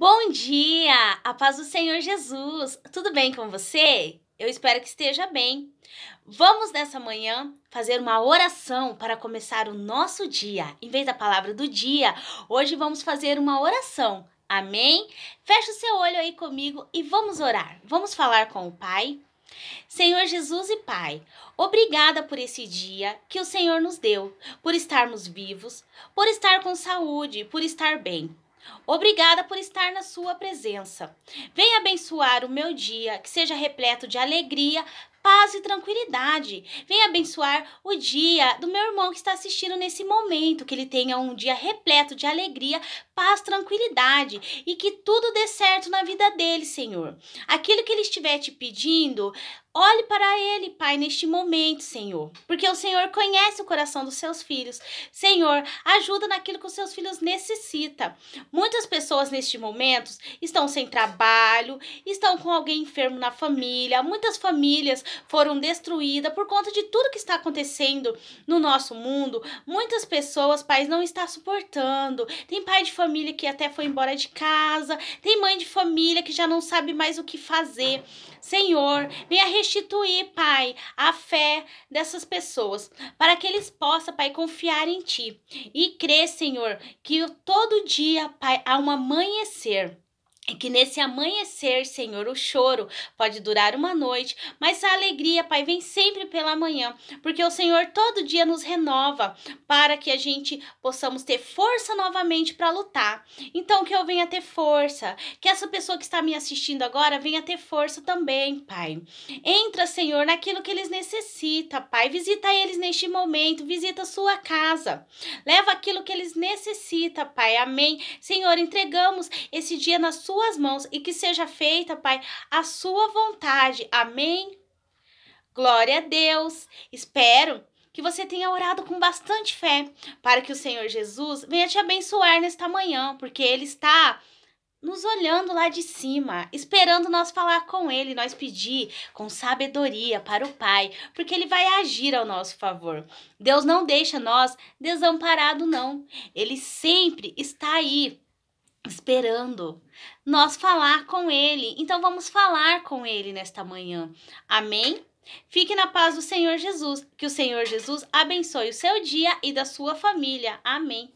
Bom dia! A paz do Senhor Jesus! Tudo bem com você? Eu espero que esteja bem. Vamos nessa manhã fazer uma oração para começar o nosso dia. Em vez da palavra do dia, hoje vamos fazer uma oração. Amém? Feche o seu olho aí comigo e vamos orar. Vamos falar com o Pai. Senhor Jesus e Pai, obrigada por esse dia que o Senhor nos deu, por estarmos vivos, por estar com saúde, por estar bem. Obrigada por estar na sua presença. Venha abençoar o meu dia, que seja repleto de alegria, paz e tranquilidade. Venha abençoar o dia do meu irmão que está assistindo nesse momento, que ele tenha um dia repleto de alegria, paz, tranquilidade e que tudo dê certo na vida dele, Senhor. Aquilo que ele estiver te pedindo, Olhe para ele, Pai, neste momento, Senhor, porque o Senhor conhece o coração dos seus filhos. Senhor, ajuda naquilo que os seus filhos necessitam. Muitas pessoas neste momento estão sem trabalho, estão com alguém enfermo na família, muitas famílias foram destruídas por conta de tudo que está acontecendo no nosso mundo. Muitas pessoas, pais, não estão suportando. Tem pai de família que até foi embora de casa, tem mãe de família que já não sabe mais o que fazer. Senhor, venha rechear restituir, Pai, a fé dessas pessoas, para que eles possam, Pai, confiar em Ti e crer, Senhor, que todo dia, Pai, há um amanhecer é que nesse amanhecer, Senhor, o choro pode durar uma noite, mas a alegria, Pai, vem sempre pela manhã, porque o Senhor todo dia nos renova para que a gente possamos ter força novamente para lutar. Então, que eu venha ter força, que essa pessoa que está me assistindo agora venha ter força também, Pai. Entra, Senhor, naquilo que eles necessitam, Pai. Visita eles neste momento, visita a sua casa. Leva aquilo que eles necessitam, Pai. Amém. Senhor, entregamos esse dia na sua tuas mãos e que seja feita, Pai, a sua vontade. Amém? Glória a Deus. Espero que você tenha orado com bastante fé para que o Senhor Jesus venha te abençoar nesta manhã, porque ele está nos olhando lá de cima, esperando nós falar com ele, nós pedir com sabedoria para o Pai, porque ele vai agir ao nosso favor. Deus não deixa nós desamparados não. Ele sempre está aí esperando nós falar com Ele. Então vamos falar com Ele nesta manhã. Amém? Fique na paz do Senhor Jesus. Que o Senhor Jesus abençoe o seu dia e da sua família. Amém.